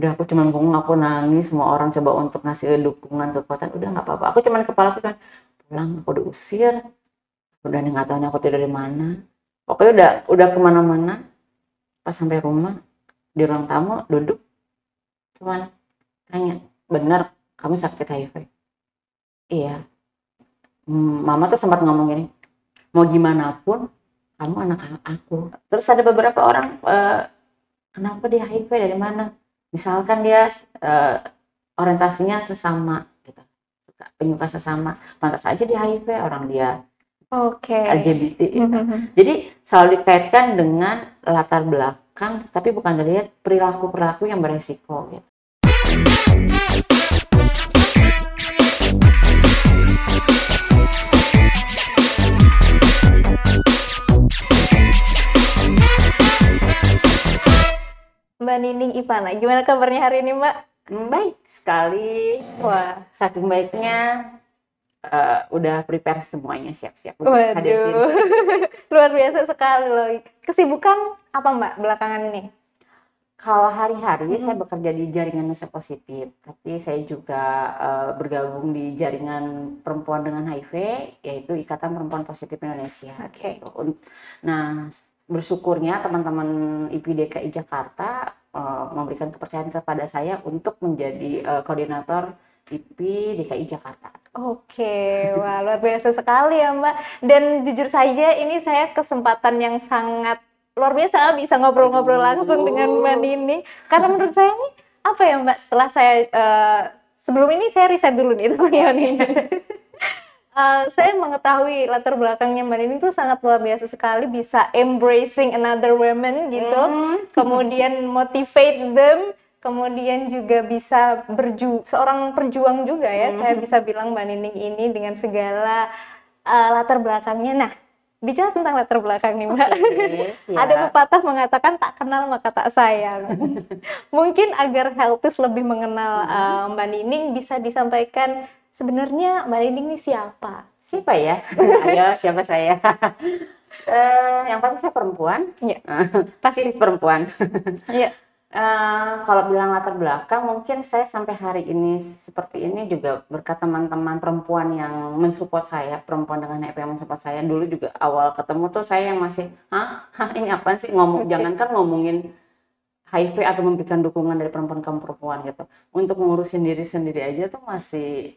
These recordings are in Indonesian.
udah aku cuman ngomong aku nangis semua orang coba untuk ngasih dukungan kekuatan udah nggak apa-apa aku cuman kepala aku kan pulang aku diusir udah nggak tahu aku tidur di mana pokoknya udah udah kemana-mana pas sampai rumah di ruang tamu duduk cuman tanya benar kamu sakit HIV iya hmm, mama tuh sempat ngomong gini mau gimana pun kamu anak aku terus ada beberapa orang e, kenapa dia HIV dari mana misalkan dia uh, orientasinya sesama gitu penyuka sesama pantas aja di HIV orang dia okay. LGBT gitu. mm -hmm. jadi selalu dikaitkan dengan latar belakang tapi bukan dilihat perilaku perilaku yang beresiko gitu Mbak Nining Ivana, Gimana kabarnya hari ini, Mbak? Hmm, baik sekali. Wah, saking baiknya uh, udah prepare semuanya siap-siap untuk Waduh. hadir Luar biasa sekali loh. Kesibukan apa, Mbak, belakangan ini? Kalau hari-hari hmm. saya bekerja di jaringan Nusa Positif, tapi saya juga uh, bergabung di jaringan perempuan dengan HIV, yaitu Ikatan Perempuan Positif Indonesia. Oke. Okay. Gitu. Nah, bersyukurnya teman-teman IPDKI Jakarta uh, memberikan kepercayaan kepada saya untuk menjadi uh, koordinator IPDKI DKI Jakarta. Oke, wah luar biasa sekali ya Mbak. Dan jujur saja ini saya kesempatan yang sangat luar biasa bisa ngobrol-ngobrol langsung dengan Mbak Nini. Karena menurut saya ini apa ya Mbak? Setelah saya uh, sebelum ini saya riset dulu nih teman-teman ini. Eh, saya mengetahui latar belakangnya Mbak Nini tuh sangat luar biasa sekali bisa embracing another women gitu, mm. kemudian motivate them, kemudian juga bisa berju seorang perjuang juga ya. Mm. Saya mm-hmm. bisa bilang Mbak Nining ini dengan segala uh, latar belakangnya. Nah, bicara tentang latar belakang nih Mbak. Okay, Ada pepatah mengatakan tak kenal maka tak sayang. Mungkin agar healthis lebih mengenal uh, Mbak Nining bisa disampaikan sebenarnya Mbak Rinding ini siapa? Siapa ya? Ayo, siapa saya? uh, yang pasti saya perempuan. Iya. pasti perempuan. Iya. Uh, kalau bilang latar belakang, mungkin saya sampai hari ini seperti ini juga berkat teman-teman perempuan yang mensupport saya, perempuan dengan HP yang mensupport saya. Dulu juga awal ketemu tuh saya yang masih, hah, hah ini apa sih ngomong, okay. kan ngomongin HIV atau memberikan dukungan dari perempuan ke perempuan gitu. Untuk ngurusin diri sendiri aja tuh masih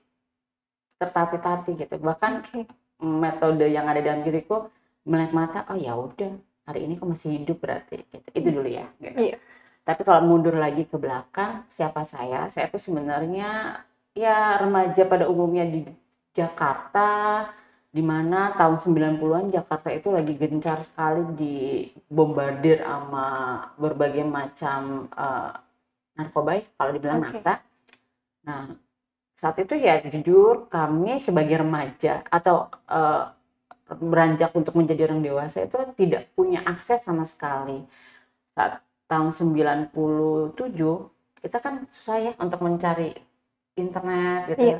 tertati-tati gitu bahkan okay. metode yang ada dalam diriku melihat mata oh ya udah hari ini kok masih hidup berarti gitu. itu hmm. dulu ya gitu. yeah. tapi kalau mundur lagi ke belakang siapa saya saya tuh sebenarnya ya remaja pada umumnya di Jakarta di mana tahun 90-an Jakarta itu lagi gencar sekali dibombardir sama berbagai macam uh, narkoba ya, kalau dibilang okay. narkoba. Nah, saat itu ya jujur kami sebagai remaja atau uh, beranjak untuk menjadi orang dewasa itu tidak punya akses sama sekali. Saat tahun 97 kita kan susah ya untuk mencari internet gitu iya. Ya.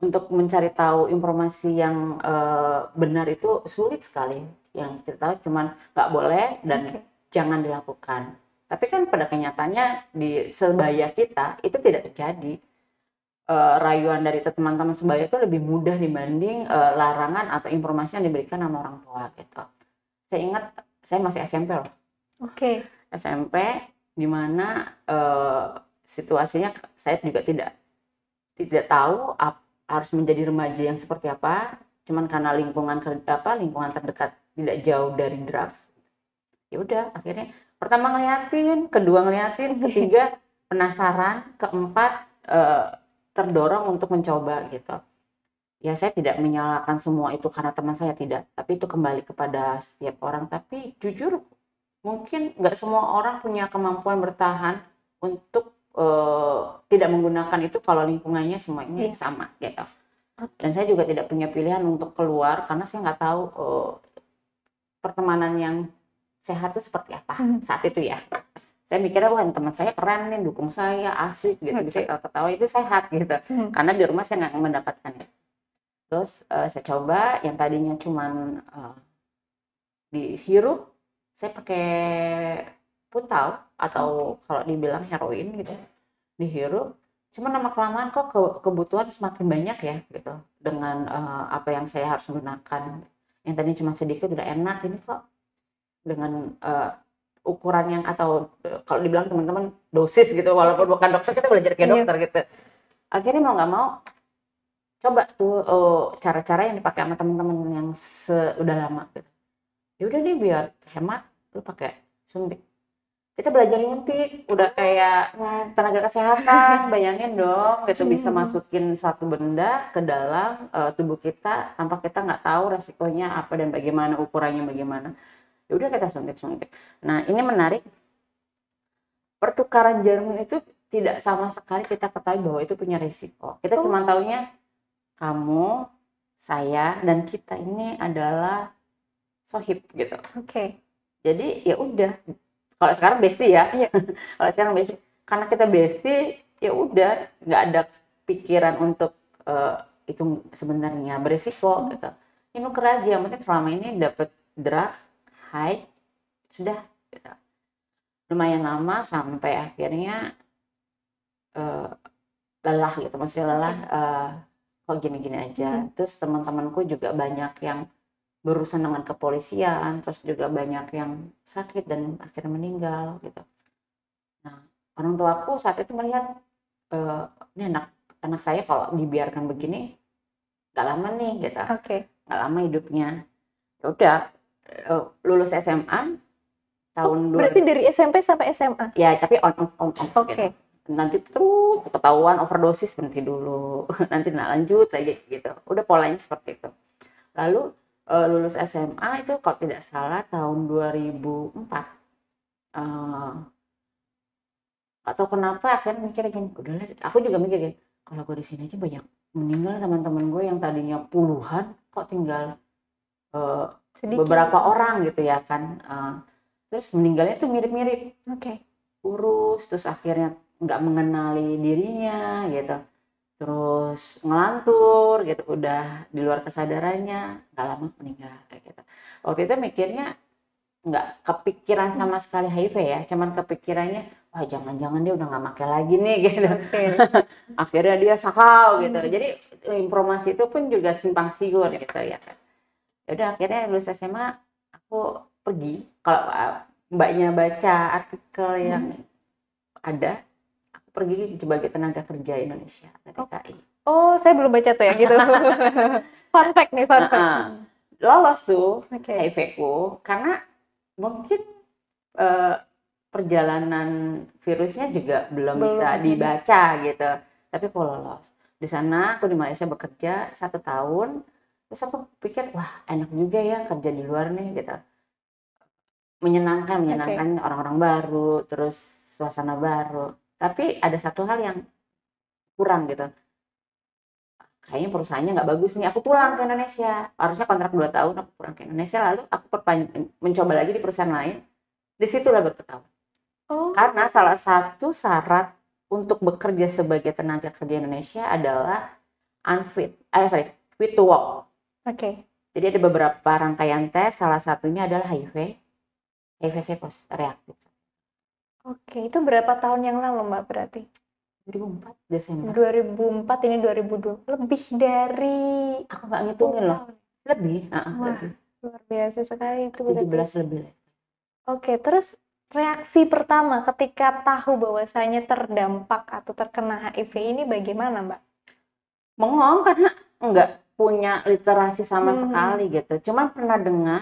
Untuk mencari tahu informasi yang uh, benar itu sulit sekali. Yang kita tahu cuman nggak boleh dan okay. jangan dilakukan. Tapi kan pada kenyataannya di sebaya kita itu tidak terjadi uh, rayuan dari teman-teman sebaya itu lebih mudah dibanding uh, larangan atau informasi yang diberikan sama orang tua gitu. Saya ingat saya masih SMP loh. Oke. Okay. SMP gimana uh, eh, situasinya saya juga tidak tidak tahu ap, harus menjadi remaja yang seperti apa. Cuman karena lingkungan apa lingkungan terdekat tidak jauh dari drugs. Ya udah akhirnya pertama ngeliatin, kedua ngeliatin, ketiga penasaran, keempat uh, terdorong untuk mencoba gitu ya saya tidak menyalahkan semua itu karena teman saya tidak tapi itu kembali kepada setiap orang tapi jujur mungkin nggak semua orang punya kemampuan bertahan untuk uh, tidak menggunakan itu kalau lingkungannya semua yeah. sama gitu dan saya juga tidak punya pilihan untuk keluar karena saya nggak tahu uh, pertemanan yang sehat itu seperti apa hmm. saat itu ya saya mikirnya wah teman saya keren nih dukung saya asik gitu okay. Hmm, bisa ketawa-ketawa itu sehat gitu hmm. karena di rumah saya nggak mendapatkan itu terus uh, saya coba yang tadinya cuman uh, dihirup saya pakai putau atau okay. kalau dibilang heroin gitu dihirup cuma nama kelamaan kok ke kebutuhan semakin banyak ya gitu dengan uh, apa yang saya harus gunakan yang tadi cuma sedikit udah enak ini kok dengan uh, ukuran yang atau e, kalau dibilang teman-teman dosis gitu walaupun iya. bukan dokter kita belajar kayak iya. dokter yeah. gitu akhirnya mau nggak mau coba tuh e, cara-cara yang dipakai sama teman-teman yang sudah lama gitu ya udah nih biar hemat lu pakai suntik kita belajar nyuntik udah kayak tenaga kesehatan bayangin dong gitu bisa iya. masukin satu benda ke dalam uh, tubuh kita tanpa kita nggak tahu resikonya apa dan bagaimana ukurannya bagaimana ya udah kita suntik-suntik nah ini menarik pertukaran jarum itu tidak sama sekali kita ketahui bahwa itu punya risiko kita oh. cuma taunya kamu saya dan kita ini adalah sohib gitu oke okay. jadi ya udah kalau sekarang besti ya iya. kalau sekarang besti karena kita besti ya udah nggak ada pikiran untuk uh, itu sebenarnya berisiko hmm. gitu minum aja yang penting selama ini dapat drugs Hai sudah gitu. lumayan lama sampai akhirnya uh, lelah gitu masih lelah uh, kok gini-gini aja hmm. terus teman-temanku juga banyak yang berurusan dengan kepolisian terus juga banyak yang sakit dan akhirnya meninggal gitu nah orang tua aku saat itu melihat uh, ini anak anak saya kalau dibiarkan begini gak lama nih gitu okay. gak lama hidupnya ya udah Eh, lulus SMA tahun oh, berarti 2000. dari SMP sampai SMA ya tapi on on on, on okay. gitu. nanti terus ketahuan overdosis berhenti dulu nanti nah, lanjut aja gitu udah polanya seperti itu lalu uh, lulus SMA itu kalau tidak salah tahun 2004 uh, eh, atau kenapa akhirnya mikir gini aku juga mikir gini kalau gue di sini aja banyak meninggal teman-teman gue yang tadinya puluhan kok tinggal uh, Sedikit. beberapa orang gitu ya kan uh, terus meninggalnya tuh mirip-mirip oke okay. kurus terus akhirnya nggak mengenali dirinya gitu terus ngelantur gitu udah di luar kesadarannya nggak lama meninggal kayak gitu waktu itu mikirnya nggak kepikiran sama hmm. sekali HIV ya cuman kepikirannya wah jangan-jangan dia udah nggak pakai lagi nih gitu okay. akhirnya dia sakau gitu hmm. jadi informasi itu pun juga simpang siur gitu ya kan ya udah akhirnya lulus SMA aku pergi kalau ah, mbaknya baca artikel hmm. yang hmm. ada aku pergi sebagai tenaga kerja Indonesia TKI oh, oh saya belum baca tuh yang gitu fun fact nih fun fact lolos tuh okay. HIVku karena mungkin uh, perjalanan virusnya juga belum, belum bisa hmm. dibaca gitu tapi aku lolos di sana aku di Malaysia bekerja satu tahun terus aku pikir wah enak juga ya kerja di luar nih gitu menyenangkan menyenangkan orang-orang okay. baru terus suasana baru tapi ada satu hal yang kurang gitu kayaknya perusahaannya nggak bagus nih aku pulang ke Indonesia harusnya kontrak 2 tahun aku pulang ke Indonesia lalu aku perpanjang mencoba lagi di perusahaan lain disitulah berketahuan oh. karena salah satu syarat untuk bekerja sebagai tenaga kerja Indonesia adalah unfit eh sorry fit to work Oke. Okay. Jadi ada beberapa rangkaian tes, salah satunya adalah HIV, HIV sepos reaktif. Oke, itu berapa tahun yang lalu Mbak berarti? 2004 Desember. 2004 ini 2002. Lebih dari aku nggak ngitungin loh. Lebih, uh -uh, Wah, lebih. Luar biasa sekali itu. 17 berarti. lebih. Oke, terus reaksi pertama ketika tahu bahwasanya terdampak atau terkena HIV ini bagaimana, Mbak? Mengong karena enggak punya literasi sama hmm. sekali gitu. Cuman pernah dengar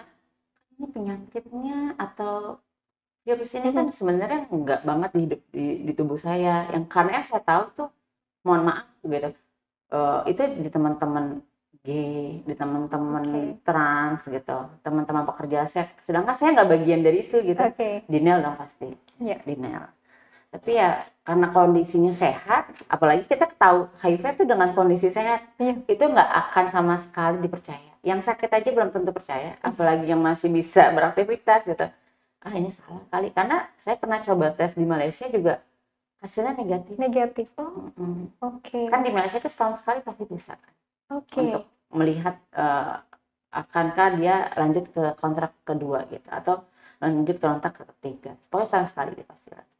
ini penyakitnya atau virus ini kan hmm. kan sebenarnya enggak banget di, di di tubuh saya. Yang karena yang saya tahu tuh mohon maaf gitu. Uh, itu di teman-teman gay, di teman-teman okay. trans gitu, teman-teman pekerja seks. Sedangkan saya nggak bagian dari itu gitu. Okay. Dinel dong pasti. Yeah. Dinel tapi ya karena kondisinya sehat apalagi kita tahu HIV itu dengan kondisi sehat iya. itu nggak akan sama sekali dipercaya yang sakit aja belum tentu percaya apalagi yang masih bisa beraktivitas gitu ah ini salah kali karena saya pernah coba tes di Malaysia juga hasilnya negatif negatif oh mm -hmm. oke okay. kan di Malaysia itu setahun sekali pasti bisa kan oke okay. untuk melihat uh, akankah dia lanjut ke kontrak kedua gitu atau lanjut ke kontrak ketiga pokoknya setahun sekali pasti pasti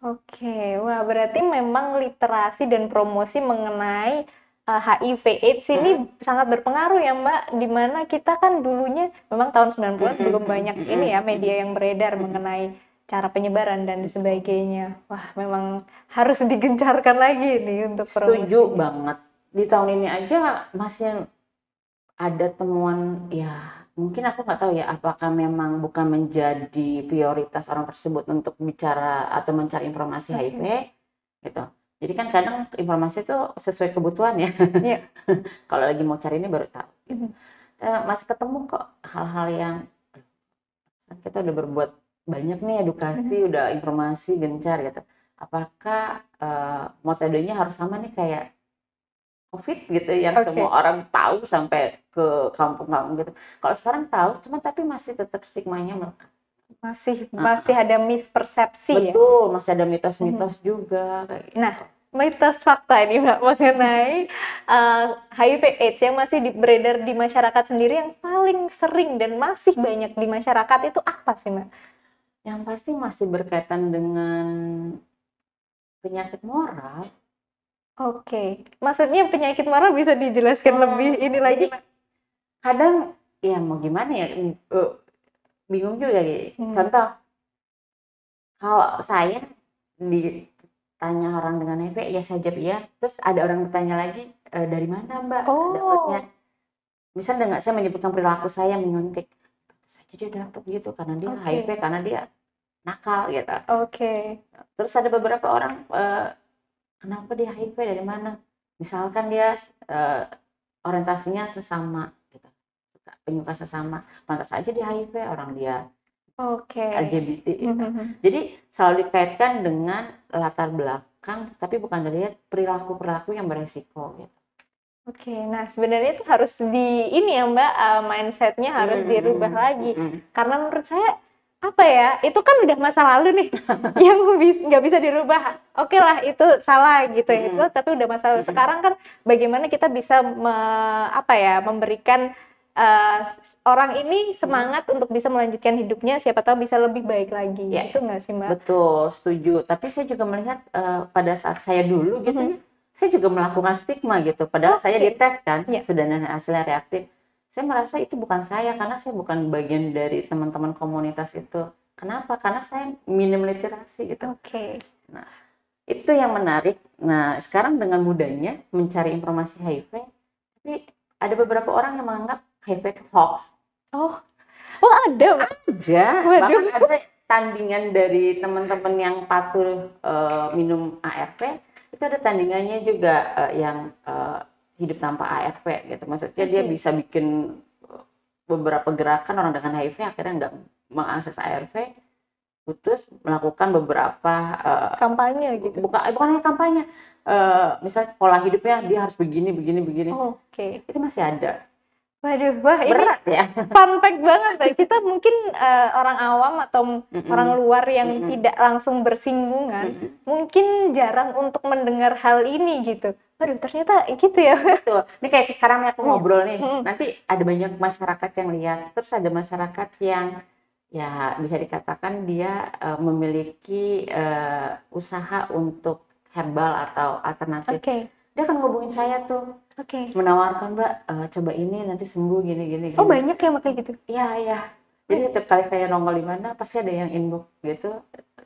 Oke, wah berarti memang literasi dan promosi mengenai uh, eh, HIV AIDS ini mm-hmm. sangat berpengaruh ya Mbak, dimana kita kan dulunya memang tahun 90-an hmm. belum banyak hmm. ini ya media yang beredar hmm. mengenai cara penyebaran dan mm-hmm. sebagainya. Wah, memang harus digencarkan lagi nih untuk promosi. Setuju banget. Di tahun ini aja masih ada temuan ya mungkin aku nggak tahu ya apakah memang bukan menjadi prioritas orang tersebut untuk bicara atau mencari informasi okay. HIV gitu. Jadi kan kadang informasi itu sesuai kebutuhan ya. Yeah. Kalau lagi mau cari ini baru tahu. Mm-hmm. Masih ketemu kok hal-hal yang kita udah berbuat banyak nih edukasi, mm-hmm. udah informasi gencar gitu. Apakah uh, metodenya harus sama nih kayak COVID gitu yang okay. semua orang tahu sampai ke kampung-kampung gitu. Kalau sekarang tahu, cuman tapi masih tetap stigmanya melekat. Masih ah, masih ah. ada mispersepsi ya? Betul, ya. masih ada mitos-mitos uh-huh. juga gitu. Nah, mitos fakta ini Mbak mengenai uh, HIV AIDS yang masih di, beredar di masyarakat sendiri yang paling sering dan masih hmm. banyak di masyarakat itu apa sih Mbak? Yang pasti masih berkaitan dengan penyakit moral Oke, okay. maksudnya penyakit marah bisa dijelaskan oh, lebih ini lagi. Kadang ya mau gimana ya, eh, bingung juga gitu. Hmm. Contoh, kalau saya ditanya orang dengan HIV, ya saya jawab ya. Terus ada orang bertanya lagi, e, dari mana mbak oh. dapatnya? Misal dengan saya menyebutkan perilaku saya menyuntik, saya jadi dapat gitu karena dia okay. HIV, karena dia nakal gitu. Oke. Okay. Terus ada beberapa orang. Uh, kenapa dia HIV dari mana misalkan dia uh, orientasinya sesama gitu penyuka sesama pantas aja dia HIV orang dia okay. LGBT gitu. mm-hmm. jadi selalu dikaitkan dengan latar belakang tapi bukan dilihat perilaku perilaku yang beresiko gitu Oke, okay, nah sebenarnya itu harus di ini ya Mbak uh, mindsetnya harus mm-hmm. dirubah lagi mm-hmm. karena menurut saya apa ya itu kan udah masa lalu nih yang nggak bisa dirubah oke okay lah itu salah gitu hmm. Ya. itu tapi udah masa lalu sekarang kan bagaimana kita bisa me, apa ya memberikan uh, orang ini semangat hmm. untuk bisa melanjutkan hidupnya siapa tahu bisa lebih baik lagi ya. itu nggak sih mbak betul setuju tapi saya juga melihat uh, pada saat saya dulu gitu hmm. saya juga melakukan stigma gitu padahal okay. Oh, saya dites kan yeah. sudah hasilnya reaktif saya merasa itu bukan saya karena saya bukan bagian dari teman-teman komunitas itu kenapa karena saya minim literasi gitu oke okay. nah itu yang menarik nah sekarang dengan mudahnya mencari informasi HIV tapi ada beberapa orang yang menganggap HIV itu hoax oh oh ada ada Waduh. bahkan ada tandingan dari teman-teman yang patuh eh, minum ARV itu ada tandingannya juga uh, yang uh, hidup tanpa ARV gitu maksudnya okay. dia iya. bisa bikin eh, beberapa gerakan orang dengan HIV akhirnya nggak mengakses ARV putus melakukan beberapa uh, kampanye gitu bukan eh, bukan hanya kampanye uh, misal pola hidupnya dia harus begini begini begini oke okay. itu masih ada Waduh, wah Berat, ini ya? fun fact banget. Kita mungkin uh, orang awam atau mm -mm. orang luar yang mm -mm. tidak langsung bersinggungan, mm -mm. mungkin jarang untuk mendengar hal ini gitu. Aduh ternyata gitu ya. Betul. Gitu. Ini kayak sekarang aku iya. ngobrol nih. Hmm. Nanti ada banyak masyarakat yang lihat, terus ada masyarakat yang ya bisa dikatakan dia uh, memiliki uh, usaha untuk herbal atau alternatif. Okay. Dia akan ngobongin saya tuh. Oke. Okay. Menawarkan, "Mbak, uh, coba ini nanti sembuh gini gini." Oh, banyak yang pakai gitu. Iya, iya. Jadi iya. setiap kali saya nongol di mana pasti ada yang inbox gitu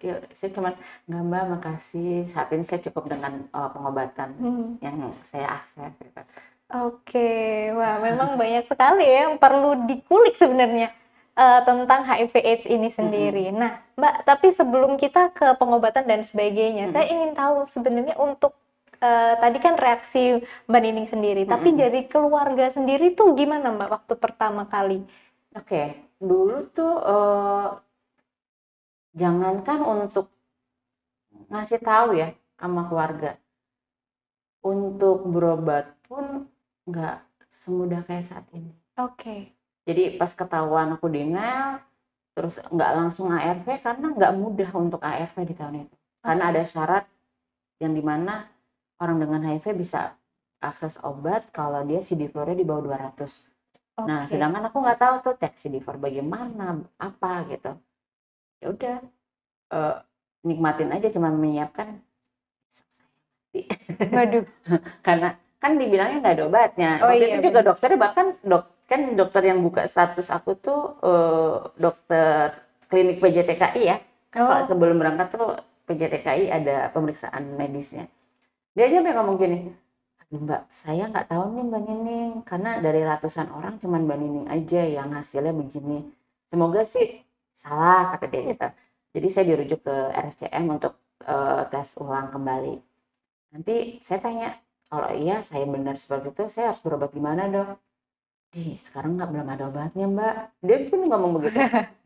ya saya cuma nggak mbak makasih saat ini saya cukup dengan uh, pengobatan hmm. yang saya akses gitu. Oke, wah memang banyak sekali ya yang perlu dikulik sebenarnya uh, tentang HIV/AIDS ini sendiri. -hmm. Nah, Mbak, tapi sebelum kita ke pengobatan dan sebagainya, -hmm. saya ingin tahu sebenarnya untuk uh, tadi kan reaksi Mbak Nining sendiri, mm -hmm. tapi dari keluarga sendiri tuh gimana Mbak waktu pertama kali? Oke, okay. dulu tuh uh, jangankan untuk ngasih tahu ya sama keluarga untuk berobat pun nggak semudah kayak saat ini oke okay. jadi pas ketahuan aku denial terus nggak langsung ARV karena nggak mudah untuk ARV di tahun itu okay. karena ada syarat yang dimana orang dengan HIV bisa akses obat kalau dia CD4-nya di bawah 200. Okay. Nah, sedangkan aku nggak tahu tuh cek CD4 bagaimana, apa gitu ya udah uh, nikmatin aja cuma menyiapkan waduh karena kan dibilangnya nggak ada obatnya oh, waktu iya, itu juga dokternya bahkan dok kan dokter yang buka status aku tuh uh, dokter klinik PJTKI ya kan oh. kalau sebelum berangkat tuh PJTKI ada pemeriksaan medisnya dia aja memang ngomong gini Mbak, saya nggak tahu nih Mbak Nining, karena dari ratusan orang cuman Mbak Nining aja yang hasilnya begini. Semoga sih salah kata dia gitu jadi saya dirujuk ke RSCM untuk uh, tes ulang kembali nanti saya tanya kalau iya saya benar seperti itu saya harus berobat gimana dong Ih, sekarang nggak belum ada obatnya mbak dia pun ngomong begitu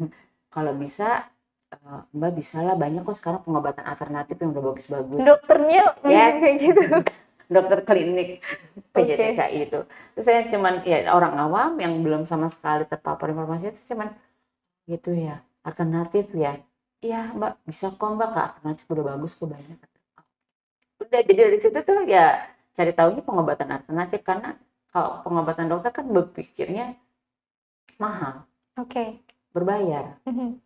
kalau bisa uh, mbak bisa lah banyak kok sekarang pengobatan alternatif yang udah bagus-bagus dokternya yes. kayak gitu dokter klinik PJTKI okay. itu terus saya cuman ya orang awam yang belum sama sekali terpapar informasi itu cuman gitu ya alternatif ya iya mbak bisa kok mbak ke alternatif udah bagus kok banyak udah jadi dari situ tuh ya cari tahu nih pengobatan alternatif karena kalau pengobatan dokter kan berpikirnya mahal oke okay. berbayar mm-hmm.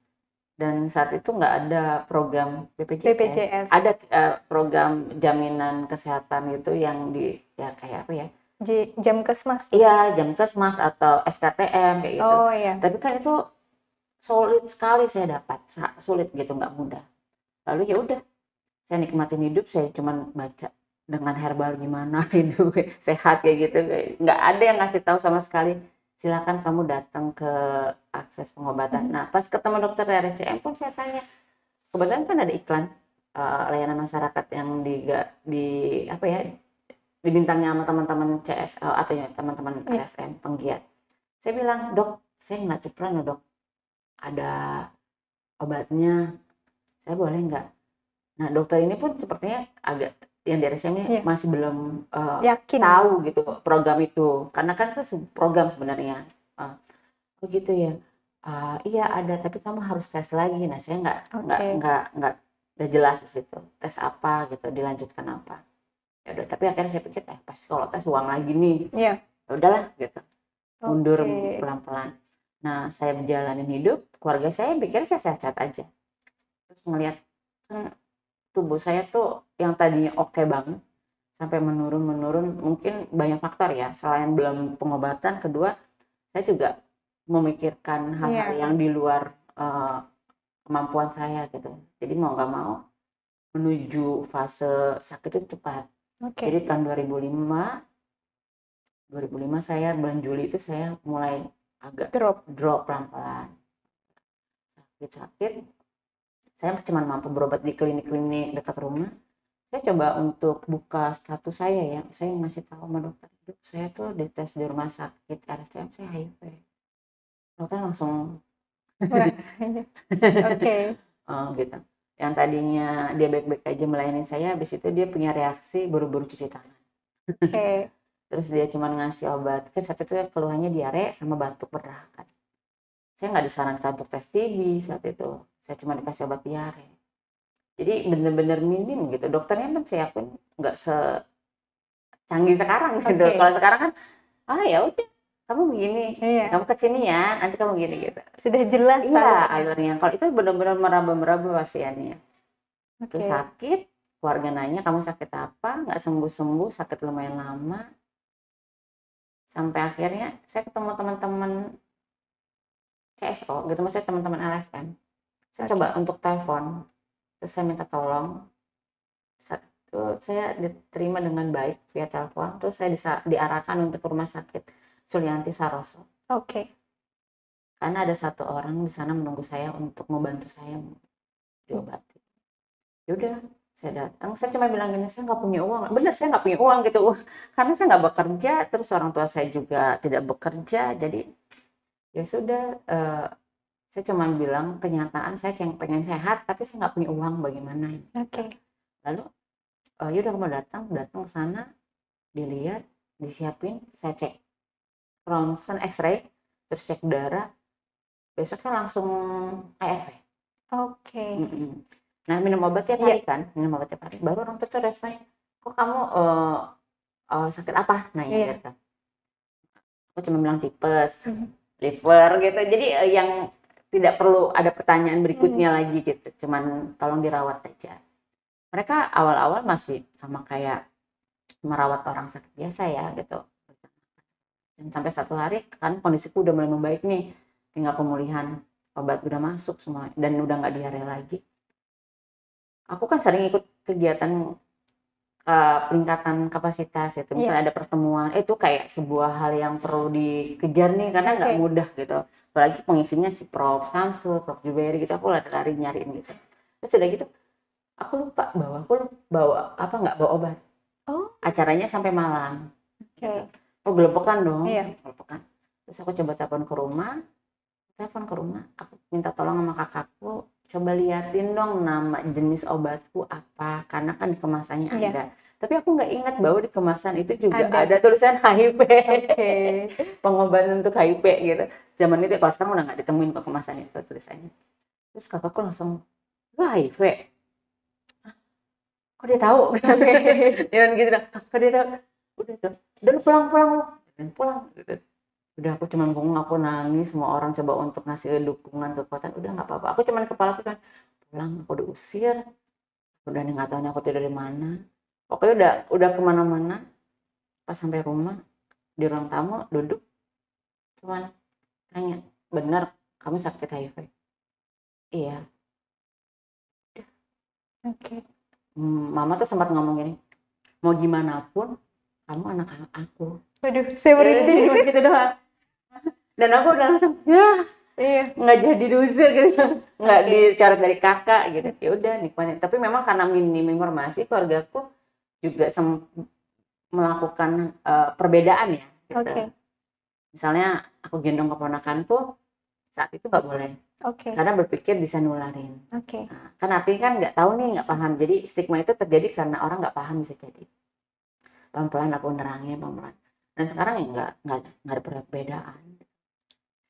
dan saat itu nggak ada program BPJS, BPJS. ada uh, program jaminan kesehatan itu yang di ya kayak apa ya J jam kesmas iya jam kesmas atau SKTM kayak gitu oh, iya. tapi kan itu sulit sekali saya dapat sulit gitu nggak mudah lalu ya udah saya nikmatin hidup saya cuman baca dengan herbal gimana hidup sehat kayak gitu nggak ada yang ngasih tahu sama sekali silakan kamu datang ke akses pengobatan hmm. nah pas ketemu dokter dari RSCM pun saya tanya kebetulan kan ada iklan uh, layanan masyarakat yang di di apa ya dibintangnya sama teman-teman CS uh, eh, atau ya, teman-teman RSM iya. penggiat saya bilang dok saya nggak cipran loh dok ada obatnya saya boleh nggak nah dokter ini pun sepertinya agak yang di RSM ini yeah. masih belum uh, Yakin. tahu gitu program itu karena kan itu program sebenarnya uh, begitu ya uh, iya ada tapi kamu harus tes lagi nah saya nggak nggak okay. nggak nggak udah jelas di situ tes apa gitu dilanjutkan apa ya udah tapi akhirnya saya pikir eh pasti kalau tes uang lagi nih yeah. ya udahlah gitu mundur okay. pelan pelan Nah, saya berjalanin hidup, keluarga saya pikir saya sehat-sehat aja. Terus melihat kan hmm, tubuh saya tuh yang tadinya oke okay banget sampai menurun menurun mungkin banyak faktor ya selain belum pengobatan kedua saya juga memikirkan hal-hal yeah. yang di luar uh, kemampuan saya gitu jadi mau nggak mau menuju fase sakit itu cepat okay. jadi tahun 2005 2005 saya bulan Juli itu saya mulai agak drop drop pelan-pelan sakit-sakit saya cuma mampu berobat di klinik-klinik dekat rumah saya coba untuk buka status saya ya saya masih tahu sama dokter saya tuh dites di rumah sakit RSCM saya HIV dokter langsung oke okay. oh, gitu yang tadinya dia baik-baik aja melayani saya habis itu dia punya reaksi buru-buru cuci tangan oke terus dia cuma ngasih obat kan saat itu kan keluhannya diare sama batuk berdarah kan saya nggak disarankan untuk tes TB saat itu saya cuma dikasih obat diare jadi bener-bener minim gitu dokternya kan saya pun nggak se canggih sekarang gitu kalau sekarang kan ah ya udah kamu begini iya. kamu ke sini ya nanti kamu gini gitu sudah jelas iya alurnya kalau itu benar-benar meraba-meraba pasiennya okay. terus sakit keluarga nanya kamu sakit apa nggak sembuh-sembuh sakit lumayan lama sampai akhirnya saya ketemu teman-teman CSO gitu maksudnya teman-teman LSM saya okay. coba untuk telepon terus saya minta tolong satu saya diterima dengan baik via telepon terus saya bisa diarahkan untuk rumah sakit Sulianti Saroso oke okay. karena ada satu orang di sana menunggu saya untuk membantu saya diobati yaudah saya datang saya cuma bilang gini saya nggak punya uang benar saya nggak punya uang gitu karena saya nggak bekerja terus orang tua saya juga tidak bekerja jadi ya sudah uh, saya cuma bilang kenyataan saya pengen sehat tapi saya nggak punya uang bagaimana oke okay. lalu uh, yaudah mau datang datang ke sana dilihat disiapin saya cek ronsen x-ray terus cek darah besoknya langsung ARV oke okay. mm -mm Nah minum obat tiap iya. hari yeah. kan, minum obat tiap hari. Baru orang tua tuh responnya, kok kamu uh, uh, sakit apa? Nah yeah. Iya. gitu. Aku cuma bilang tipes, mm-hmm. liver gitu. Jadi uh, yang tidak perlu ada pertanyaan berikutnya hmm. lagi gitu. Cuman tolong dirawat aja. Mereka awal-awal masih sama kayak merawat orang sakit biasa ya gitu. Dan sampai satu hari kan kondisiku udah mulai membaik nih. Tinggal pemulihan, obat udah masuk semua dan udah nggak diare lagi aku kan sering ikut kegiatan uh, peningkatan kapasitas itu misalnya yeah. ada pertemuan eh, itu kayak sebuah hal yang perlu dikejar nih karena nggak okay. mudah gitu apalagi pengisinya si Prof Samsul Prof Juberi gitu aku lari-lari nyariin gitu terus udah gitu aku lupa bawa aku lupa, bawa apa nggak bawa obat oh acaranya sampai malam okay. gitu. oh gelepokan dong yeah. gelepokan terus aku coba telepon ke rumah telepon ke rumah aku minta tolong sama kakakku coba liatin dong nama jenis obatku apa karena kan di kemasannya yeah. ada tapi aku nggak ingat bahwa di kemasan itu juga ada, ada tulisan HIV okay. pengobatan untuk HIV gitu zaman itu kalau sekarang udah nggak ditemuin kok kemasan itu tulisannya terus kakakku langsung lu HIV Hah? kok dia tahu kan gitu dong kok dia tahu udah tuh udah pulang pulang pulang gitu udah aku cuman bengong aku nangis semua orang coba untuk ngasih dukungan kekuatan udah nggak apa-apa aku cuman kepala aku kan pulang aku udah usir udah nih nggak tahu aku tidur di mana oke udah udah kemana-mana pas sampai rumah di ruang tamu duduk cuman tanya benar kamu sakit HIV iya oke okay. mama tuh sempat ngomong gini mau gimana pun kamu anak aku Waduh, saya berhenti kita gitu doang dan aku udah langsung ya iya nggak jadi dusir gitu nggak okay. dicoret dari kakak gitu ya udah nikmatin tapi memang karena minim informasi keluarga aku juga sem melakukan uh, perbedaan ya gitu. okay. misalnya aku gendong keponakanku saat itu nggak boleh okay. karena berpikir bisa nularin okay. Nah, kan artinya kan nggak tahu nih nggak paham jadi stigma itu terjadi karena orang nggak paham bisa jadi pelan pelan aku nerangin pelan pelan dan sekarang ya nggak nggak ada perbedaan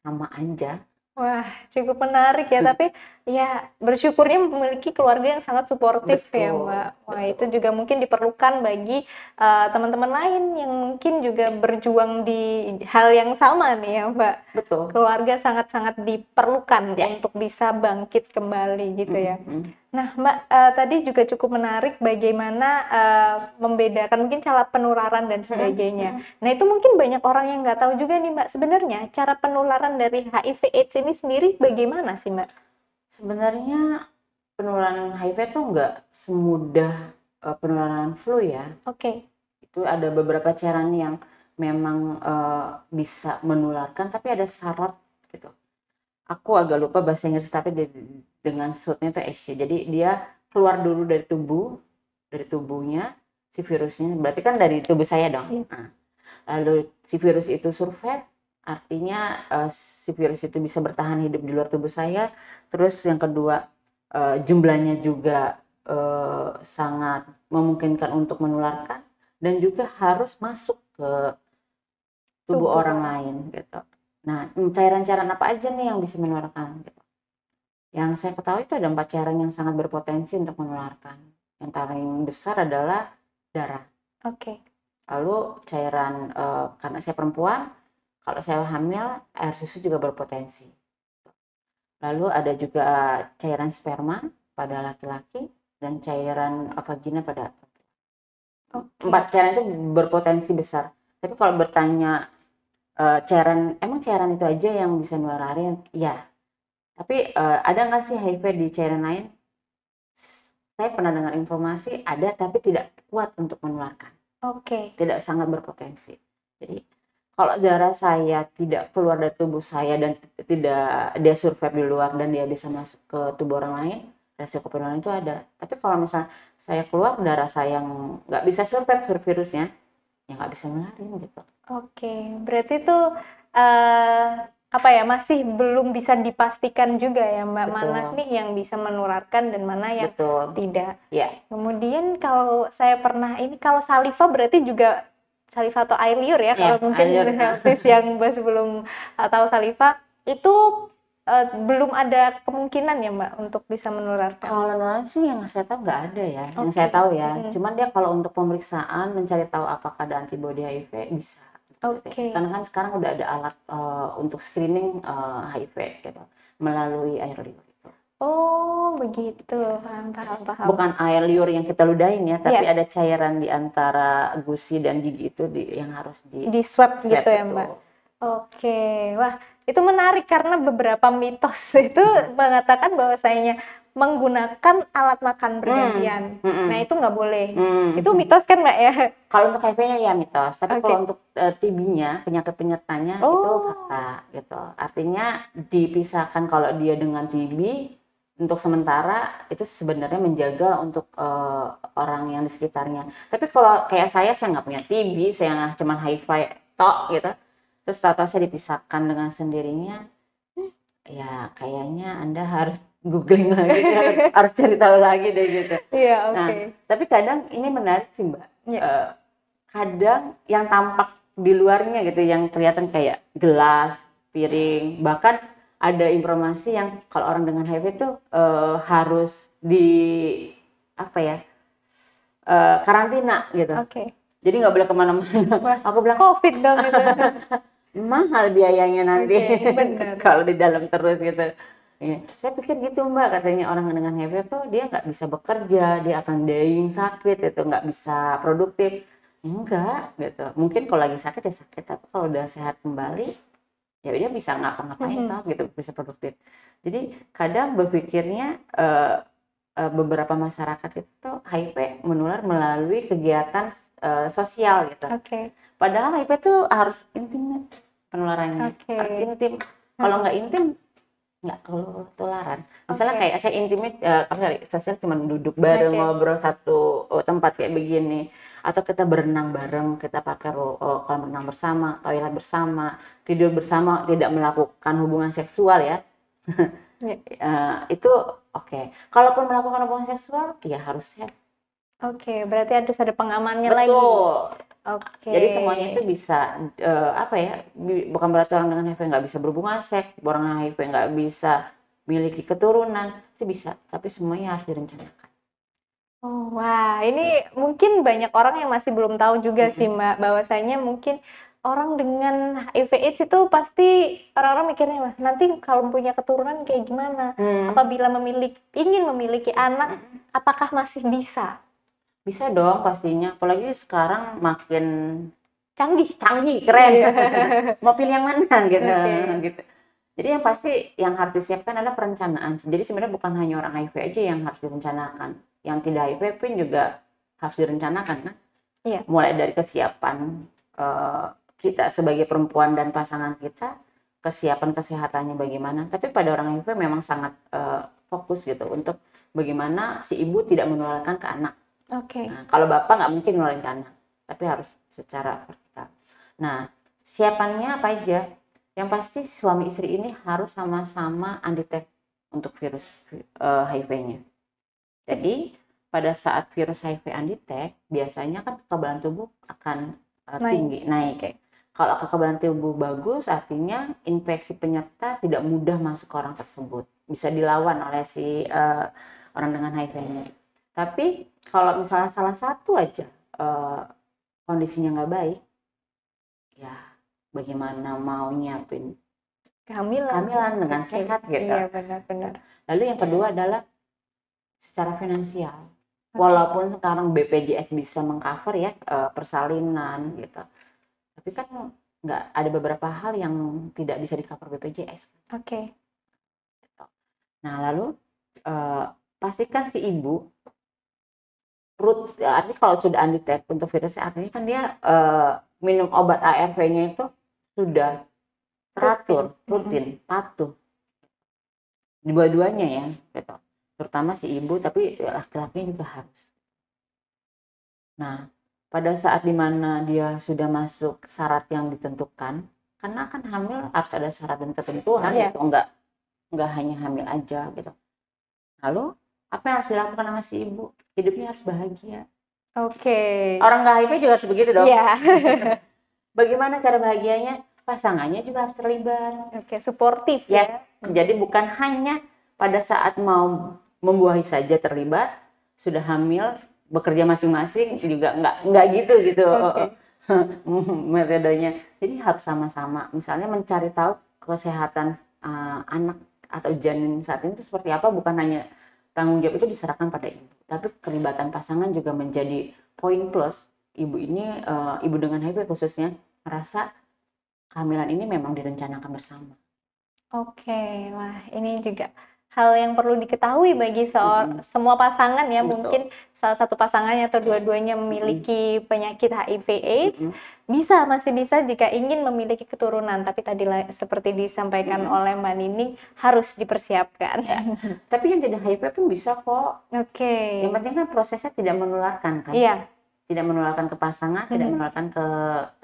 sama Anja. Wah, cukup menarik ya. Tapi ya bersyukurnya memiliki keluarga yang sangat suportif ya, Mbak. Wah, betul. itu juga mungkin diperlukan bagi teman eh, teman-teman lain yang mungkin juga berjuang di hal yang sama nih ya, Mbak. Betul. Keluarga sangat-sangat diperlukan ya. untuk bisa bangkit kembali gitu mm -hmm. ya. Mm-hmm. Nah, Mbak, uh, tadi juga cukup menarik bagaimana uh, membedakan mungkin cara penularan dan sebagainya. Hmm. Nah, itu mungkin banyak orang yang nggak tahu juga nih, Mbak. Sebenarnya cara penularan dari HIV/AIDS ini sendiri bagaimana sih, Mbak? Sebenarnya penularan HIV itu nggak semudah uh, penularan flu ya. Oke. Okay. Itu ada beberapa cara yang memang uh, bisa menularkan, tapi ada syarat gitu aku agak lupa bahasa Inggris tapi di, dengan suitnya itu exchange ya. jadi dia keluar dulu dari tubuh dari tubuhnya si virusnya berarti kan dari tubuh saya dong iya. ah. lalu si virus itu survive artinya uh, si virus itu bisa bertahan hidup di luar tubuh saya terus yang kedua uh, jumlahnya juga uh, sangat memungkinkan untuk menularkan dan juga harus masuk ke tubuh, tubuh. orang lain gitu Nah, hmm, cairan-cairan apa aja nih yang bisa menularkan? Gitu? Yang saya ketahui itu ada empat cairan yang sangat berpotensi untuk menularkan. Yang paling besar adalah darah. Oke. Okay. Lalu cairan e, karena saya perempuan, kalau saya hamil air susu juga berpotensi. Lalu ada juga cairan sperma pada laki-laki dan cairan vagina pada okay. empat cairan itu berpotensi besar. Tapi kalau bertanya uh, cairan emang cairan itu aja yang bisa nularin ya tapi uh, ada nggak sih HIV di cairan lain saya pernah dengar informasi ada tapi tidak kuat untuk menularkan oke okay. tidak sangat berpotensi jadi kalau darah saya tidak keluar dari tubuh saya dan tidak dia survive di luar dan dia bisa masuk ke tubuh orang lain resiko penularan itu ada tapi kalau misalnya saya keluar darah saya nggak bisa survive virusnya ya nggak bisa nularin gitu oke okay. berarti itu uh, eh, apa ya masih belum bisa dipastikan juga ya mbak Betul. Manas nih yang bisa menularkan dan mana yang Betul. tidak Yeah. kemudian kalau saya pernah ini kalau saliva berarti juga saliva atau air liur ya, yeah, kalau mungkin hepatitis yang sebelum eh, tahu saliva itu uh, belum ada kemungkinan ya mbak untuk bisa menularkan kalau menularkan sih yang saya tahu nggak ada ya okay. yang saya tahu ya -hmm. cuman dia kalau untuk pemeriksaan mencari tahu apakah ada antibodi HIV bisa gitu ya. Okay. Karena kan sekarang udah ada alat uh, untuk screening uh, eh, HIV gitu melalui air liur itu. Oh begitu, Paham, paham, paham. Bukan air liur yang kita ludahin ya, tapi yeah. ada cairan di antara gusi dan gigi itu di, yang harus di, di swab, gitu ya mbak. Oke, okay. wah itu menarik karena beberapa mitos itu mengatakan bahwasanya menggunakan alat makan hmm. bergantian. Hmm, hmm, Nah itu nggak boleh. Hmm, Itu mitos kan mbak ya? Kalau untuk HIV-nya ya mitos, tapi okay. kalau untuk uh, e, TB-nya penyakit penyertanya oh. itu fakta gitu. Artinya dipisahkan kalau dia dengan TB untuk sementara itu sebenarnya menjaga untuk uh, orang yang di sekitarnya. Tapi kalau kayak saya saya nggak punya TB, saya cuma HIV tok gitu terus tahu saya dipisahkan dengan sendirinya hmm, ya kayaknya anda harus googling lagi harus, harus cari tahu lagi deh gitu iya nah, oke okay. nah, tapi kadang ini menarik sih mbak yeah. Iya. uh, kadang yang tampak di luarnya gitu yang kelihatan kayak gelas piring bahkan ada informasi yang kalau orang dengan HIV itu uh, harus di apa ya uh, karantina gitu. Oke. Okay. Jadi nggak boleh kemana-mana. Aku bilang COVID dong gitu. mahal biayanya nanti okay, kalau di dalam terus gitu. Ya. Saya pikir gitu mbak katanya orang dengan HIV tuh dia nggak bisa bekerja, dia akan dying sakit itu nggak bisa produktif. Enggak gitu. Mungkin kalau lagi sakit ya sakit, tapi kalau udah sehat kembali ya dia bisa ngapa-ngapain mm -hmm. gitu bisa produktif. Jadi kadang berpikirnya uh, Eh, beberapa masyarakat itu HIV menular melalui kegiatan uh, sosial gitu. Okay. Padahal HIV itu harus intimate penularannya, okay. harus intim. Kalau nggak intim nggak ketularan. Misalnya okay. kayak saya intimate, uh, sorry, sosial cuma duduk bareng okay. ngobrol satu oh, tempat kayak begini, atau kita berenang bareng, kita pakai oh, kolam renang bersama, toilet bersama, tidur bersama, tidak melakukan hubungan seksual ya. yeah. Ya. uh, itu Oke, okay. kalaupun melakukan hubungan seksual, ya harus sehat. Oke, okay, berarti harus ada pengamannya Betul. lagi. Betul. Oke. Okay. Jadi semuanya itu bisa uh, apa ya? Bukan berarti orang dengan HIV nggak bisa berhubungan seks, orang dengan HIV nggak bisa miliki keturunan, itu bisa. Tapi semuanya harus direncanakan. Oh, wah, ini mungkin banyak orang yang masih belum tahu juga mm -hmm. sih Mbak, bahwasanya mungkin orang dengan HIV AIDS itu pasti orang-orang mikirnya nanti kalau punya keturunan kayak gimana hmm. apabila memiliki ingin memiliki anak hmm. apakah masih bisa bisa dong pastinya apalagi sekarang makin canggih canggih keren iya. mau pilih yang mana gitu okay. gitu jadi yang pasti yang harus disiapkan adalah perencanaan jadi sebenarnya bukan hanya orang HIV aja yang harus direncanakan yang tidak HIV pun juga harus direncanakan kan yeah. mulai dari kesiapan eh, kita sebagai perempuan dan pasangan kita kesiapan kesehatannya bagaimana tapi pada orang HIV memang sangat uh, fokus gitu untuk bagaimana si ibu tidak menularkan ke anak oke okay. nah, kalau bapak nggak mungkin menularkan ke anak tapi harus secara vertikal nah siapannya apa aja yang pasti suami istri ini harus sama-sama undetect untuk virus uh, eh, HIV-nya jadi pada saat virus HIV undetect biasanya kan kekebalan tubuh akan uh, tinggi naik. Okay. Kalau kekebalan tubuh bagus artinya infeksi penyerta tidak mudah masuk ke orang tersebut. Bisa dilawan oleh si uh, orang dengan HIV-nya. Tapi kalau misalnya salah satu aja uh, kondisinya nggak baik, ya bagaimana mau nyiapin kehamilan, kehamilan dengan sehat gitu. Iya benar-benar. Lalu yang kedua adalah secara finansial. Walaupun sekarang BPJS bisa mengcover ya eh, persalinan gitu, tapi kan nggak ada beberapa hal yang tidak bisa di cover BPJS oke okay. Gitu. nah lalu uh, pastikan si ibu root artinya kalau sudah undetect untuk virusnya artinya kan dia uh, minum obat ARV-nya itu sudah teratur rutin patuh dua-duanya ya gitu terutama si ibu tapi laki-laki juga harus nah pada saat dimana dia sudah masuk syarat yang ditentukan karena kan hamil harus ada syarat dan ketentuan ya. gitu enggak enggak hanya hamil aja gitu lalu apa yang harus dilakukan sama si ibu hidupnya harus bahagia oke okay. orang nggak HIV juga harus begitu dong yeah. bagaimana cara bahagianya pasangannya juga harus terlibat oke okay, suportif ya. yes. ya jadi bukan hanya pada saat mau membuahi saja terlibat sudah hamil bekerja masing-masing juga nggak nggak gitu gitu okay. metodenya. Jadi harus sama-sama. Misalnya mencari tahu kesehatan uh, anak atau janin saat ini itu seperti apa bukan hanya tanggung jawab itu diserahkan pada ibu, tapi kelibatan pasangan juga menjadi poin plus. Ibu ini uh, ibu dengan HIV khususnya merasa kehamilan ini memang direncanakan bersama. Oke, okay, wah ini juga hal yang perlu diketahui bagi seor- mm-hmm. semua pasangan ya Betul. mungkin salah satu pasangannya atau dua-duanya memiliki mm-hmm. penyakit HIV/AIDS mm-hmm. bisa masih bisa jika ingin memiliki keturunan tapi tadi seperti disampaikan mm-hmm. oleh Mbak Nini harus dipersiapkan. Ya. tapi yang tidak HIV pun bisa kok. Oke. Okay. Yang penting kan prosesnya tidak menularkan kan. Iya. Tidak menularkan ke pasangan, mm-hmm. tidak menularkan ke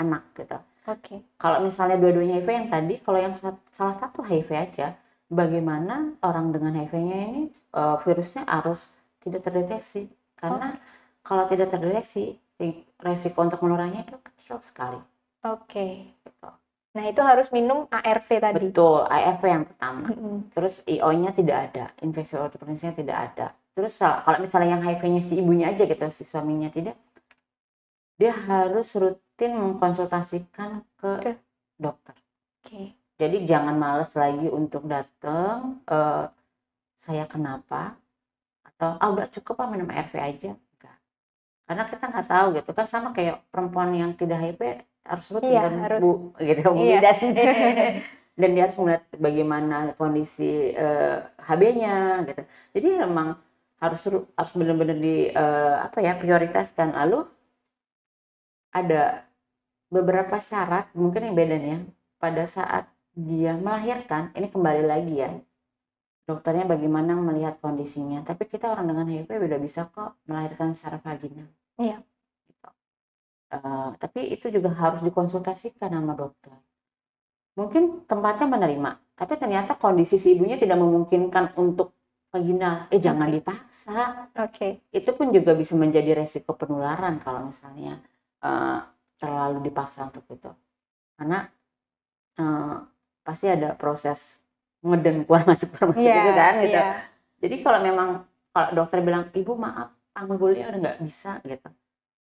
anak gitu. Oke. Okay. Kalau misalnya dua-duanya HIV yang tadi, kalau yang salah satu HIV aja bagaimana orang dengan HIV-nya ini uh, virusnya harus tidak terdeteksi karena oh. kalau tidak terdeteksi resiko untuk menularnya itu kecil sekali. Oke. Okay. Gitu. Nah itu harus minum ARV tadi. Betul, ARV yang pertama. Mm -hmm. Terus IO-nya tidak ada, infeksi otoprinsipnya tidak ada. Terus kalau misalnya yang HIV-nya si ibunya aja gitu, si suaminya tidak, dia harus rutin mengkonsultasikan ke okay. dokter. Oke. Okay. Jadi jangan males lagi untuk datang. Uh, eh, saya kenapa? Atau ah udah cukup ah minum RV aja. Enggak. Karena kita nggak tahu gitu kan sama kayak perempuan yang tidak HP harus rutin iya, dan harus. bu gitu bu iya. dan dan dia harus melihat bagaimana kondisi uh, eh, HB-nya gitu. Jadi memang harus harus benar-benar di uh, apa ya prioritaskan. Lalu ada beberapa syarat mungkin yang beda nih ya pada saat dia melahirkan ini kembali lagi ya dokternya bagaimana melihat kondisinya tapi kita orang dengan HIV udah bisa kok melahirkan secara vagina iya uh, tapi itu juga harus dikonsultasikan sama dokter mungkin tempatnya menerima tapi ternyata kondisi si ibunya tidak memungkinkan untuk vagina eh jangan dipaksa oke okay. itu pun juga bisa menjadi resiko penularan kalau misalnya uh, terlalu dipaksa untuk itu karena uh, pasti ada proses ngedeng keluar masuk keluar masuk yeah, gitu kan gitu. Yeah. Jadi kalau memang kalau dokter bilang ibu maaf anggulnya udah nggak bisa gitu,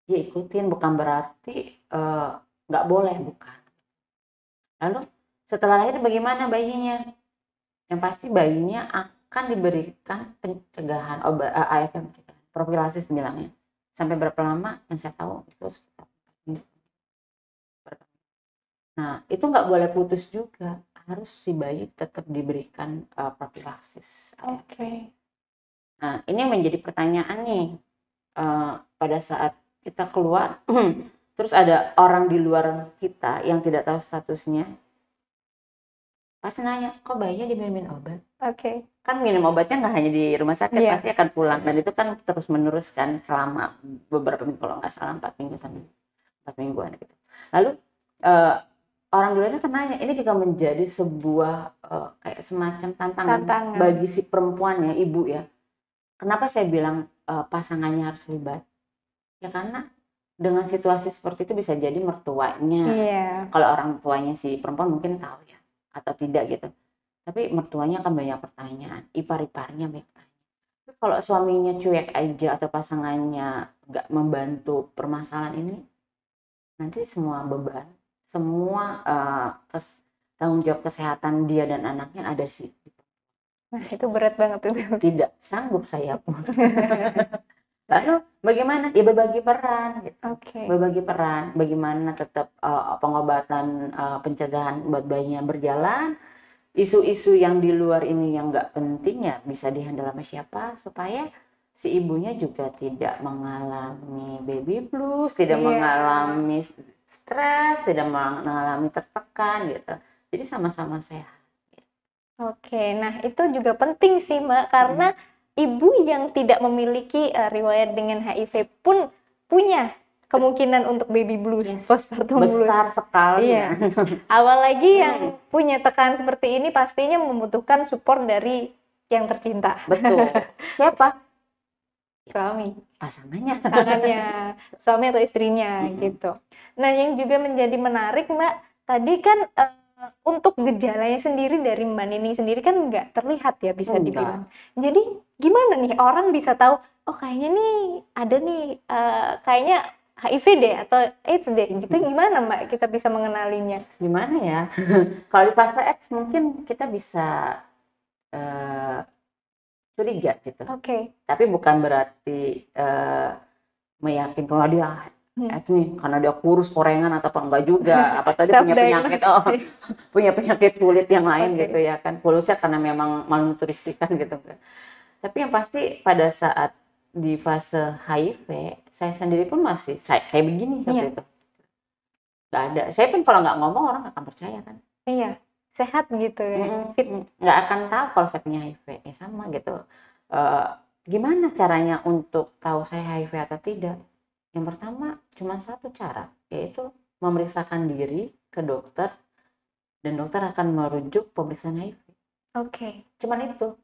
ya ikutin bukan berarti eh, nggak uh, boleh bukan. Lalu setelah lahir bagaimana bayinya? Yang pasti bayinya akan diberikan pencegahan obat uh, eh, AFM pencegahan, profilasis bilangnya. Sampai berapa lama yang saya tahu itu sekitar Nah, itu nggak boleh putus juga harus si bayi tetap diberikan uh, eh, profilaksis. Oke. Okay. Nah, ini yang menjadi pertanyaan nih. Uh, pada saat kita keluar, terus ada orang di luar kita yang tidak tahu statusnya, pasti nanya, kok bayinya diminumin obat? Oke. Okay. Kan minum obatnya nggak hanya di rumah sakit, yeah. pasti akan pulang. Dan itu kan terus meneruskan selama beberapa minggu, kalau nggak salah empat minggu, empat mingguan gitu. Lalu uh, orang dulu ini kena ya, ini juga menjadi sebuah uh, kayak semacam tantangan, tantangan bagi si perempuan ya ibu ya kenapa saya bilang uh, pasangannya harus libat ya karena dengan situasi seperti itu bisa jadi mertuanya yeah. kalau orang tuanya si perempuan mungkin tahu ya atau tidak gitu tapi mertuanya akan banyak pertanyaan ipar-iparnya banyak tapi kalau suaminya cuek aja atau pasangannya nggak membantu permasalahan ini nanti semua beban semua uh, tanggung jawab kesehatan dia dan anaknya ada sih. Nah, itu berat banget itu. Tidak sanggup saya pun. Lalu bagaimana? Ya berbagi peran. Gitu. Okay. Berbagi peran. Bagaimana tetap uh, pengobatan uh, pencegahan buat bayinya berjalan. Isu-isu yang di luar ini yang nggak penting ya bisa dihandle sama siapa supaya si ibunya juga tidak mengalami baby blues, tidak yeah. mengalami stres, tidak mengalami tertekan gitu. Jadi sama-sama sehat. Gitu. Oke, nah itu juga penting sih Mbak karena hmm. ibu yang tidak memiliki uh, riwayat dengan HIV pun punya kemungkinan untuk baby blues yes, postpartum blues besar sekali iya. awal kan. lagi yang hmm. punya tekanan seperti ini pastinya membutuhkan support dari yang tercinta betul siapa suami pasangannya pasangannya suami atau istrinya -hmm. gitu nah yang juga menjadi menarik mbak tadi kan uh, untuk gejalanya sendiri dari mbak Nini sendiri kan nggak terlihat ya bisa Enggak. dibilang jadi gimana nih orang bisa tahu oh kayaknya nih ada nih uh, kayaknya HIV deh atau AIDS deh gitu gimana mbak kita bisa mengenalinya gimana ya kalau di fase X mungkin kita bisa eh, curiga gitu. Oke. Okay. Tapi bukan berarti uh, meyakinkan kalau dia ya, hmm. Eh, karena dia kurus korengan atau apa enggak juga apa tadi punya penyakit oh punya penyakit kulit yang lain okay. gitu ya kan kulusnya karena memang malnutrisi kan gitu tapi yang pasti pada saat di fase HIV saya sendiri pun masih saya, kayak begini gitu. waktu iya. itu ada saya pun kalau nggak ngomong orang akan percaya kan iya sehat gitu ya mm -hmm. fit nggak akan tahu kalau saya punya HIV eh, sama gitu uh, gimana caranya untuk tahu saya HIV e atau tidak yang pertama cuma satu cara yaitu memeriksakan diri ke dokter dan dokter akan merujuk pemeriksaan HIV e. oke okay. cuman itu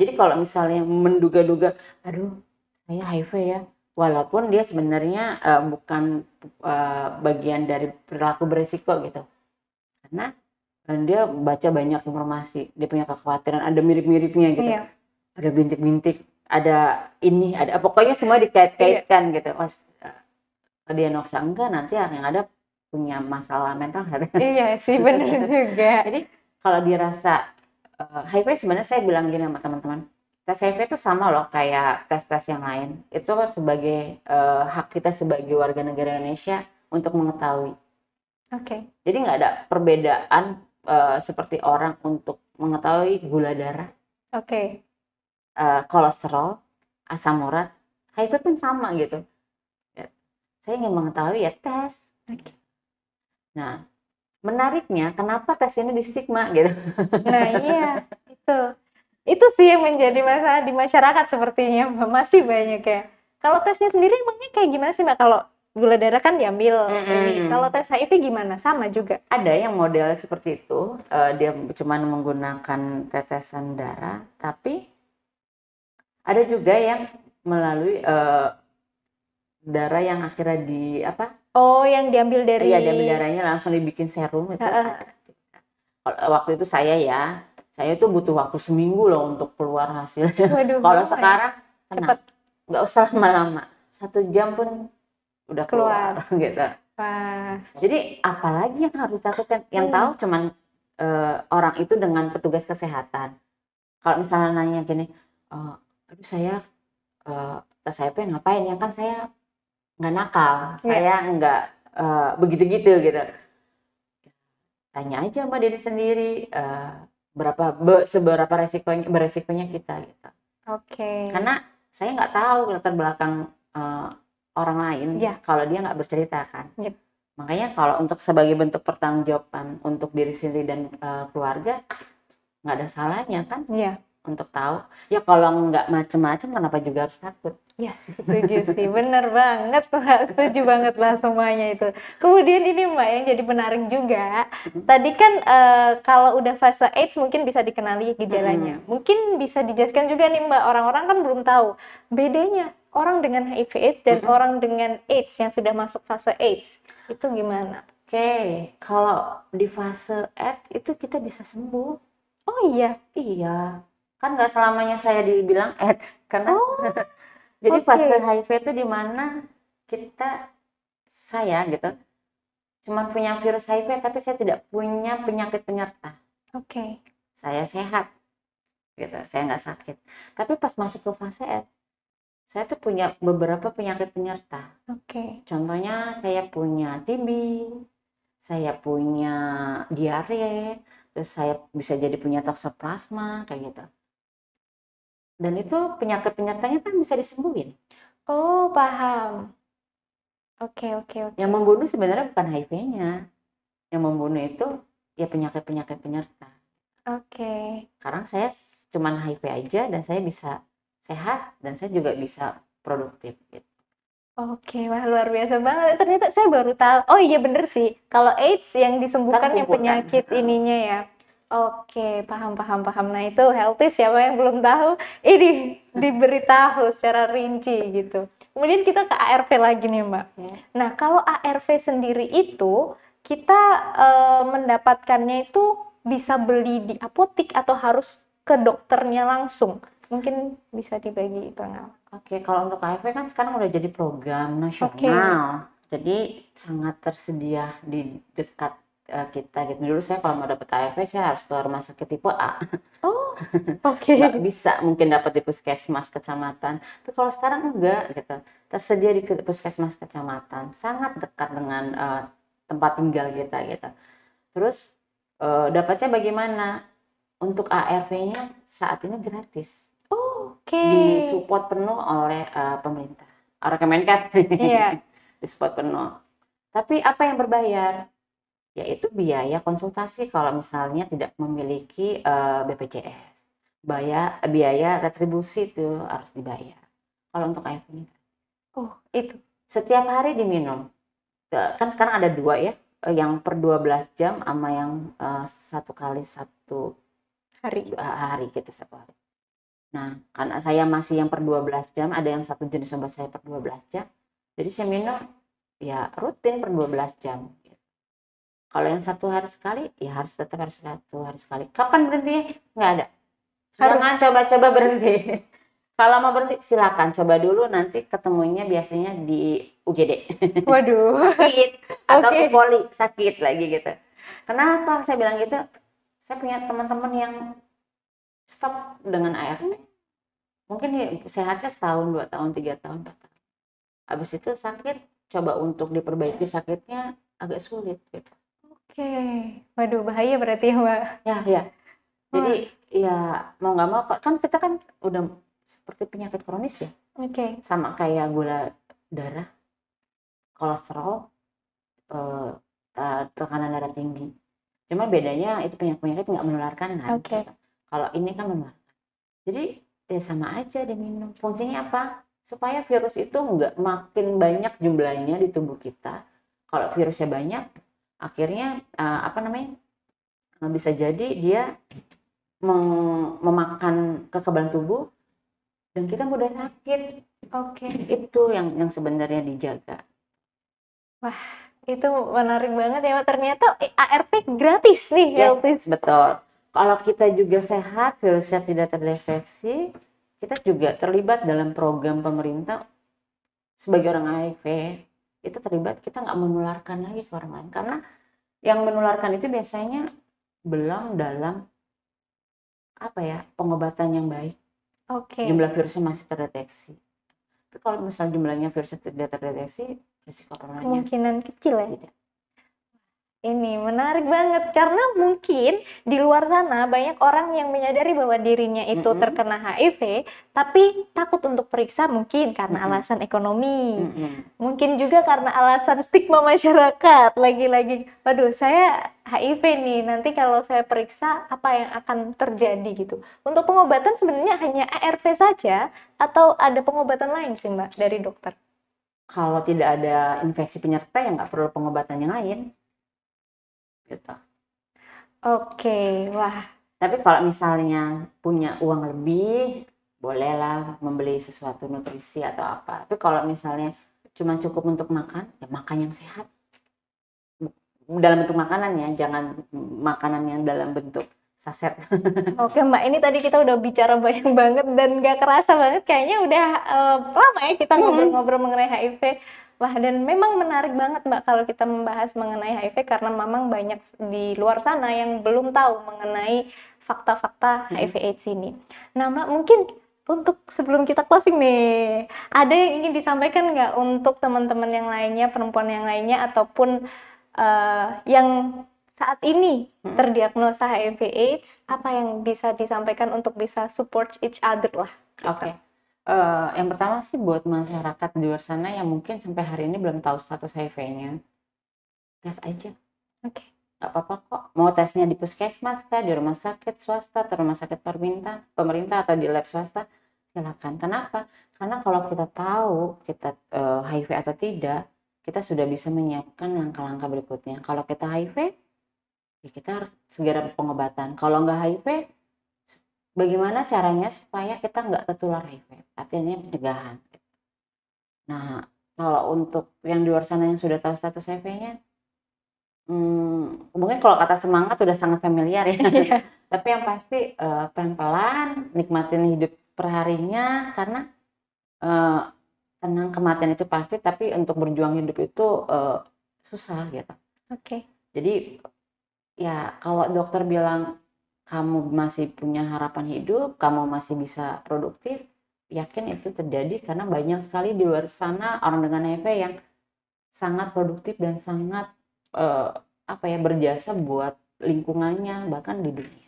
jadi kalau misalnya menduga-duga aduh saya HIV e ya walaupun dia sebenarnya uh, bukan uh, bagian dari perilaku beresiko gitu karena dia baca banyak informasi dia punya kekhawatiran ada mirip-miripnya gitu iya. ada bintik-bintik ada ini ada pokoknya semua dikait-kaitkan iya. gitu mas eh, dia noksa enggak nanti yang ada punya masalah mental iya sih benar gitu. juga jadi kalau dirasa uh, eh, HIV sebenarnya saya bilang gini sama teman-teman tes HIV itu sama loh kayak tes-tes yang lain itu kan sebagai uh, hak kita sebagai warga negara Indonesia untuk mengetahui Oke. Okay. Jadi nggak ada perbedaan Eh, seperti orang untuk mengetahui gula darah, oke, okay. uh, eh, kolesterol, asam urat, HIV pun sama gitu. Ya, saya ingin mengetahui ya tes. Okay. Nah, menariknya kenapa tes ini di stigma gitu? Nah iya itu itu sih yang menjadi masalah di masyarakat sepertinya masih banyak ya. Kalau tesnya sendiri emangnya kayak gimana sih mbak? Kalau gula darah kan diambil. Mm -hmm. Kalau tes HIV gimana? Sama juga. Ada yang modelnya seperti itu. Uh, dia cuma menggunakan tetesan darah, tapi ada juga yang melalui uh, darah yang akhirnya di apa? Oh, yang diambil dari Iya, diambil darahnya langsung dibikin serum itu. Waktu itu saya ya, saya itu butuh waktu seminggu loh untuk keluar hasilnya. Kalau ya? sekarang, ya. cepat nggak usah lama Satu jam pun udah keluar, keluar. gitu. Wah. Jadi apalagi yang harus dilakukan? Yang hmm. tahu cuman uh, orang itu dengan petugas kesehatan. Kalau misalnya nanya gini, uh, aduh saya uh, saya pengen ya, ngapain? yang kan saya nggak nakal, ya. saya nggak uh, begitu-gitu gitu. Tanya aja sama diri sendiri uh, berapa be, seberapa resikonya beresikonya kita gitu. Oke. Okay. Karena saya nggak tahu latar belakang uh, orang lain yeah. kalau dia nggak bercerita kan. Yep. Iya. Makanya kalau untuk sebagai bentuk pertanggungjawaban untuk diri sendiri dan uh, keluarga nggak ada salahnya kan. Iya. Untuk tahu ya kalau nggak macem-macem kenapa juga harus takut? Ya, setuju sih. Bener banget, Mbak. Setuju banget lah semuanya itu. Kemudian ini Mbak yang jadi menarik juga. Tadi kan uh, kalau udah fase AIDS mungkin bisa dikenali gejalanya. Hmm. Mungkin bisa dijelaskan juga nih Mbak, orang-orang kan belum tahu bedanya orang dengan HIV AIDS dan hmm. orang dengan AIDS yang sudah masuk fase AIDS. Itu gimana? Oke, okay. kalau di fase AIDS itu kita bisa sembuh. Oh iya? Iya. Kan nggak selamanya saya dibilang AIDS. Karena... Oh. Jadi okay. fase HIV itu di mana kita saya gitu cuma punya virus HIV tapi saya tidak punya penyakit penyerta. Oke. Okay. Saya sehat gitu, saya nggak sakit. Tapi pas masuk ke fase F, saya tuh punya beberapa penyakit penyerta. Oke. Okay. Contohnya saya punya TB, saya punya diare, terus saya bisa jadi punya toksoplasma kayak gitu. Dan itu penyakit penyertanya kan bisa disembuhin. Oh, paham. Oke, oke, oke. Yang membunuh sebenarnya bukan HIV-nya. Yang membunuh itu ya penyakit-penyakit penyerta. Oke. Okay. Sekarang saya cuma HIV aja dan saya bisa sehat dan saya juga bisa produktif gitu. Oke, wah luar biasa banget. Ternyata saya baru tahu. Oh iya bener sih, kalau AIDS yang kan disembuhkan yang penyakit ininya ya, Oke, paham, paham, paham. Nah itu healthy siapa yang belum tahu, ini diberitahu secara rinci gitu. Kemudian kita ke ARV lagi nih Mbak. Iya. Nah kalau ARV sendiri itu, kita e, mendapatkannya itu bisa beli di apotik atau harus ke dokternya langsung. Mungkin bisa dibagi pengalaman. Oke, kalau untuk ARV kan sekarang udah jadi program nasional. Okay. Jadi sangat tersedia di dekat Eh, kita gitu dulu saya kalau mau dapat ARV saya harus ke rumah sakit tipe A. Oh, oke. Okay. bisa mungkin dapat di puskesmas kecamatan. Tapi kalau sekarang enggak gitu. Tersedia di puskesmas kecamatan, sangat dekat dengan uh, tempat tinggal kita gitu. Terus uh, dapatnya bagaimana? Untuk ARV-nya saat ini gratis. Oh, oke. Okay. Disupport penuh oleh uh, pemerintah. Orang Kemenkes. Iya. Yeah. Disupport penuh. Tapi apa yang berbayar? yaitu biaya konsultasi kalau misalnya tidak memiliki uh, eh, BPJS. Biaya biaya retribusi itu harus dibayar. Kalau untuk air ini. Oh, itu setiap hari diminum. Kan sekarang ada dua ya, eh, yang per 12 jam sama yang uh, satu kali satu hari hari gitu satu hari. Nah, karena saya masih yang per 12 jam, ada yang satu jenis obat saya per 12 jam. Jadi saya minum ya rutin per 12 jam kalau yang satu hari sekali, ya harus tetap harus satu hari sekali. Kapan berhenti? Nggak ada. Harus. Jangan coba-coba berhenti. Kalau mau berhenti, silakan coba dulu. Nanti ketemunya biasanya di UGD. Waduh. sakit. Atau okay. poli, sakit lagi gitu. Kenapa saya bilang gitu? Saya punya teman-teman yang stop dengan air Mungkin ya, sehatnya setahun, dua tahun, tiga tahun, empat tahun. Habis itu sakit, coba untuk diperbaiki sakitnya agak sulit gitu Oke, waduh bahaya berarti ya Mbak. Ya, ya. Jadi oh. ya mau nggak mau kan kita kan udah seperti penyakit kronis ya. Oke. Okay. Sama kayak gula darah, kolesterol, eh, tekanan darah tinggi. Cuma bedanya itu penyakit penyakit nggak menularkan kan. Oke. Okay. Gitu. Kalau ini kan menularkan. Jadi ya sama aja diminum. Fungsinya apa? Supaya virus itu nggak makin banyak jumlahnya di tubuh kita. Kalau virusnya banyak, akhirnya uh, apa namanya eh, bisa jadi dia mem memakan kekebalan tubuh dan kita mudah sakit. Oke. Okay. Itu yang yang sebenarnya dijaga. Wah, itu menarik banget ya. Ternyata ARP gratis nih, yes, Betul. Kalau kita juga sehat, virusnya tidak terdeteksi, kita juga terlibat dalam program pemerintah sebagai orang HIV itu terlibat kita nggak menularkan lagi ke orang lain karena yang menularkan itu biasanya belum dalam apa ya pengobatan yang baik okay. jumlah virusnya masih terdeteksi tapi kalau misalnya jumlahnya virusnya tidak terdeteksi risiko kemungkinan kecil ya tidak ini menarik banget karena mungkin di luar sana banyak orang yang menyadari bahwa dirinya itu mm -hmm. terkena HIV tapi takut untuk periksa mungkin karena mm -hmm. alasan ekonomi. Mm -hmm. Mungkin juga karena alasan stigma masyarakat. Lagi-lagi, waduh saya HIV nih, nanti kalau saya periksa apa yang akan terjadi gitu. Untuk pengobatan sebenarnya hanya ARV saja atau ada pengobatan lain sih Mbak dari dokter? Kalau tidak ada infeksi penyerta ya nggak perlu pengobatan yang lain gitu oke okay, wah tapi kalau misalnya punya uang lebih bolehlah membeli sesuatu nutrisi atau apa tapi kalau misalnya cuma cukup untuk makan ya makan yang sehat dalam bentuk makanan ya jangan makanan yang dalam bentuk saset. Oke Mbak, ini tadi kita udah bicara banyak banget dan gak kerasa banget kayaknya udah uh, lama ya kita ngobrol-ngobrol mengenai HIV. Wah, dan memang menarik banget Mbak kalau kita membahas mengenai HIV karena memang banyak di luar sana yang belum tahu mengenai fakta-fakta hmm. HIV AIDS ini. Nah, Mbak mungkin untuk sebelum kita closing nih, ada yang ingin disampaikan nggak untuk teman-teman yang lainnya, perempuan yang lainnya ataupun uh, yang saat ini hmm. terdiagnosa HIV/AIDS, apa yang bisa disampaikan untuk bisa support each other lah? Oke. Okay uh, yang pertama sih buat masyarakat di luar sana yang mungkin sampai hari ini belum tahu status HIV-nya tes aja oke okay. nggak apa-apa kok mau tesnya di puskesmas kah di rumah sakit swasta atau rumah sakit pemerintah pemerintah atau di lab swasta silakan kenapa karena kalau kita tahu kita uh, eh, HIV atau tidak kita sudah bisa menyiapkan langkah-langkah berikutnya kalau kita HIV ya kita harus segera pengobatan kalau nggak HIV bagaimana caranya supaya kita nggak tertular HIV artinya pencegahan nah kalau untuk yang di luar sana yang sudah tahu status HIV-nya hmm, mungkin kalau kata semangat sudah sangat familiar ya iya. tapi yang pasti uh, pelan-pelan nikmatin hidup perharinya karena uh, tenang kematian itu pasti tapi untuk berjuang hidup itu uh, susah gitu oke okay. jadi ya kalau dokter bilang kamu masih punya harapan hidup, kamu masih bisa produktif, yakin itu terjadi karena banyak sekali di luar sana orang dengan HIV e yang sangat produktif dan sangat eh, apa ya berjasa buat lingkungannya bahkan di dunia.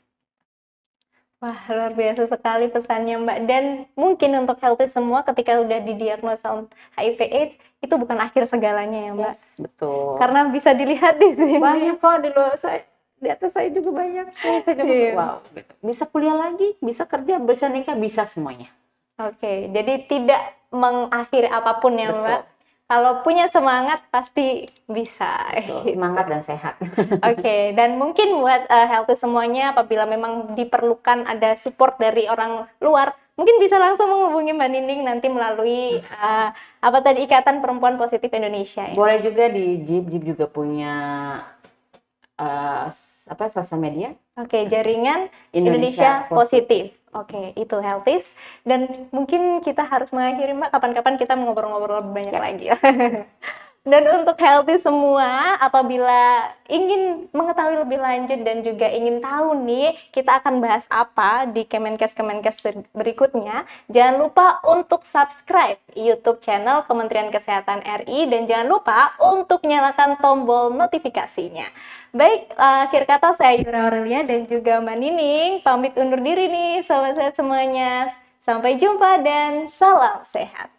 Wah, luar biasa sekali pesannya Mbak. Dan mungkin untuk healthy semua ketika sudah didiagnosa HIV AIDS, itu bukan akhir segalanya ya Mbak? Yes, betul. Karena bisa dilihat di sini. Banyak kok di luar saya di atas saya juga banyak oh, saya juga yeah. wow bisa kuliah lagi bisa kerja bisa nikah bisa semuanya oke okay. jadi tidak mengakhiri apapun ya Betul. mbak kalau punya semangat pasti bisa. Betul, semangat dan sehat. Oke, okay. dan mungkin buat uh, healthy semuanya apabila memang diperlukan ada support dari orang luar, mungkin bisa langsung menghubungi Mbak Nining nanti melalui uh, apa tadi Ikatan Perempuan Positif Indonesia ya. Boleh juga di Jeep, Jeep juga punya uh, apa sosial media? Oke, okay, hmm. jaringan Indonesia, Indonesia positif. positif. Oke, okay, itu Healthis. Dan mungkin kita harus mengakhiri Mbak kapan-kapan kita ngobrol-ngobrol lebih banyak ya. lagi. dan untuk Healthy semua, apabila ingin mengetahui lebih lanjut dan juga ingin tahu nih kita akan bahas apa di Kemenkes-Kemenkes berikutnya, jangan lupa untuk subscribe YouTube channel Kementerian Kesehatan RI dan jangan lupa untuk nyalakan tombol notifikasinya. Baik, eh, akhir kata saya Yura Aurelia dan juga Mbak Nining. Pamit undur diri nih, sahabat sehat semuanya. Sampai jumpa dan salam sehat.